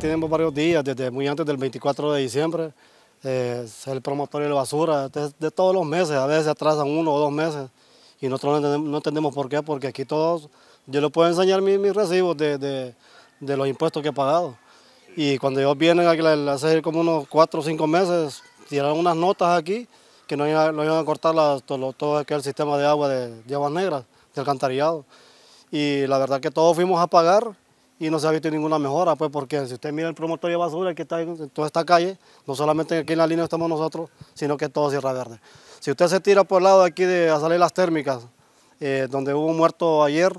tenemos varios días, desde muy antes del 24 de diciembre. Eh, el promotor de la basura, de, todos los meses, a veces atrasan uno o dos meses. Y nosotros no, entendemos, por qué, porque aquí todos, yo les puedo enseñar mis, recibos de, los impuestos que he pagado. Y cuando ellos vienen a hacer como unos cuatro o cinco meses, tiraron unas notas aquí que no iban, a cortar todo, todo, aquel sistema de agua de, de aguas negras, de alcantarillado. Y la verdad que todos fuimos a pagar y no se ha visto ninguna mejora, pues porque si usted mira el promotorio de basura que está en toda esta calle, no solamente aquí en la línea estamos nosotros, sino que todo Sierra Verde. Si usted se tira por el lado de aquí de a salir las térmicas, eh, donde hubo un muerto ayer,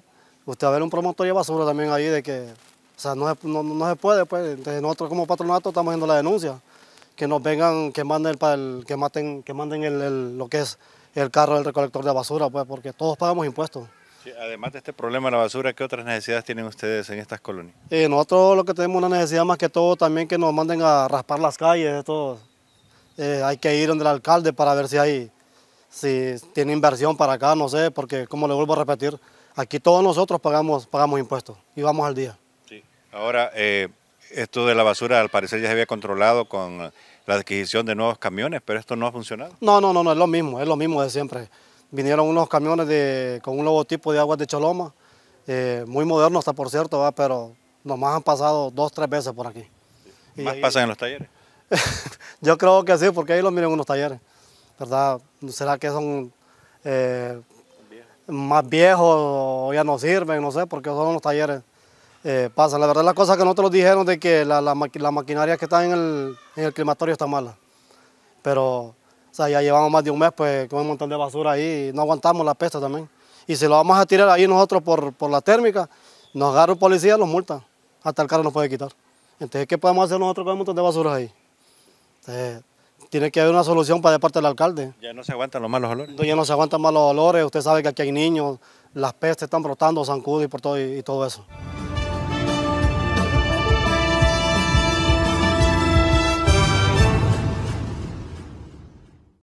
usted va a ver un promotorio de basura también ahí de que, o sea, no se, puede, pues, entonces nosotros como patronato estamos haciendo la denuncia, que nos vengan, que manden, el, que maten, que manden lo que es el carro del recolector de basura, pues, porque todos pagamos impuestos además de este problema de la basura, ¿qué otras necesidades tienen ustedes en estas colonias? Eh, nosotros lo que tenemos una necesidad más que todo también que nos manden a raspar las calles. Eh, hay que ir donde el alcalde para ver si hay, si tiene inversión para acá, no sé, porque como le vuelvo a repetir, aquí todos nosotros pagamos, pagamos impuestos y vamos al día. Ahora, eh, esto de la basura al parecer ya se había controlado con la adquisición de nuevos camiones, pero esto no ha funcionado. no, no, no, es lo mismo, es lo mismo de siempre vinieron unos camiones con un logotipo de aguas de Choloma, eh, muy moderno hasta por cierto, ¿va? pero nomás han pasado dos, tres veces por aquí. ¿Más pasan en los talleres? yo creo que sí, porque ahí lo miren unos talleres, ¿verdad? ¿Será que son eh, más viejos o ya no sirven? No sé, porque son los talleres. Eh, pasan. La verdad, la cosa que nosotros dijeron de que la, la, maquinaria que está en el, en el, climatorio está mala. Pero o sea, ya llevamos más de un mes pues, con un montón de basura ahí y no aguantamos la pesta también. Y si lo vamos a tirar ahí nosotros por, la térmica, nos agarra policías policía, nos multan. Hasta el carro nos puede quitar. Entonces, ¿qué podemos hacer nosotros con un montón de basura ahí? tiene que haber una solución para de parte del alcalde. Ya no se aguantan los malos olores. Ya no se aguantan malos olores. Usted sabe que aquí hay niños, las pestes están brotando, zancudos y, por todo, y todo eso.